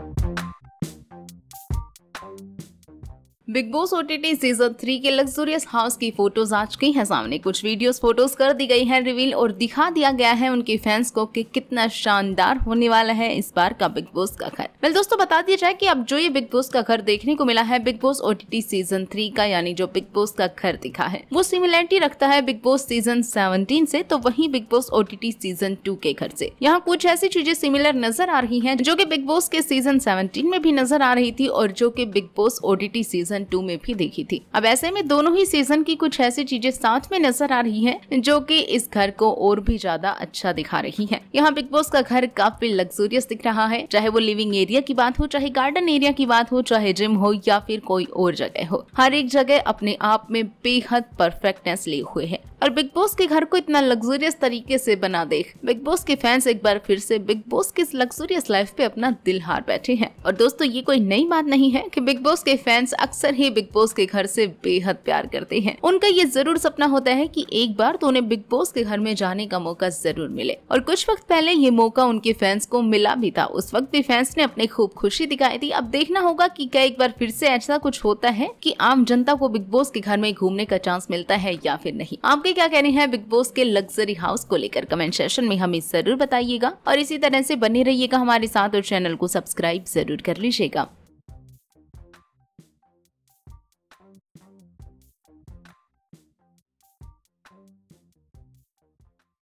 Thank you Bigg Boss OTT season three के luxurious house की photos आज गई हैं सामने कुछ वीडियोस फोटोज कर दी गई हैं रिवील और दिखा दिया गया है उनके फैंस को कि कितना शानदार होने वाला है इस बार का बिग बॉस का घर वेल दोस्तों बता दिया जाए कि अब जो ये बिग बॉस का घर देखने को मिला है Bigg Boss OTT season three का यानी जो बिग बॉस का घर दिखा है वो सिमिलरिटी रखता है बिग बॉस सीजन सेवनटीन से तो वही Bigg Boss OTT season two के घर से यहाँ कुछ ऐसी चीजें सिमिलर नजर आ रही है जो की बिग बॉस के सीजन सेवनटीन में भी नजर आ रही थी और जो की Bigg Boss OTT season season two में भी देखी थी अब ऐसे में दोनों ही सीजन की कुछ ऐसी चीजें साथ में नजर आ रही है जो की इस घर को और भी ज्यादा अच्छा दिखा रही है यहाँ बिग बॉस का घर काफी लग्जूरियस दिख रहा है चाहे वो लिविंग एरिया की बात हो चाहे गार्डन एरिया की बात हो चाहे जिम हो या फिर कोई और जगह हो हर एक जगह अपने आप में बेहद परफेक्टनेस लिए हुए है और बिग बॉस के घर को इतना लग्जूरियस तरीके से बना देख बिग बॉस के फैंस एक बार फिर से बिग बॉस के इस लग्जूरियस लाइफ पे अपना दिल हार बैठे हैं और दोस्तों ये कोई नई बात नहीं है कि बिग बॉस के फैंस अक्सर ही बिग बॉस के घर से बेहद प्यार करते हैं उनका ये जरूर सपना होता है की एक बार तो उन्हें बिग बॉस के घर में जाने का मौका जरूर मिले और कुछ वक्त पहले ये मौका उनके फैंस को मिला भी था उस वक्त भी फैंस ने अपने खूब खुशी दिखाई थी अब देखना होगा की क्या एक बार फिर से ऐसा कुछ होता है की आम जनता को बिग बॉस के घर में घूमने का चांस मिलता है या फिर नहीं आपके आपके क्या कहने हैं बिग बॉस के लग्जरी हाउस को लेकर कमेंट सेशन में हमें जरूर बताइएगा और इसी तरह से बने रहिएगा हमारे साथ और चैनल को सब्सक्राइब जरूर कर लीजिएगा